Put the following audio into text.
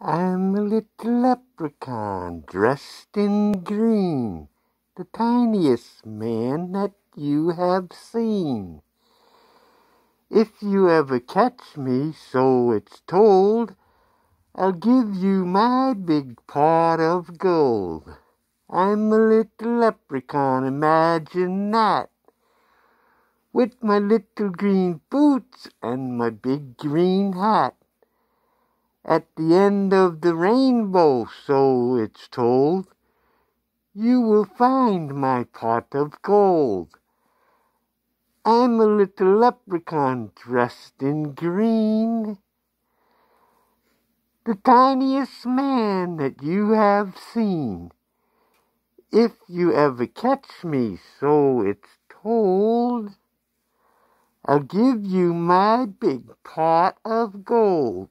I'm a little leprechaun dressed in green, the tiniest man that you have seen. If you ever catch me, so it's told, I'll give you my big pot of gold. I'm a little leprechaun, imagine that. With my little green boots and my big green hat at the end of the rainbow, so it's told, you will find my pot of gold. I'm a little leprechaun dressed in green, the tiniest man that you have seen. If you ever catch me, so it's told, I'll give you my big pot of gold.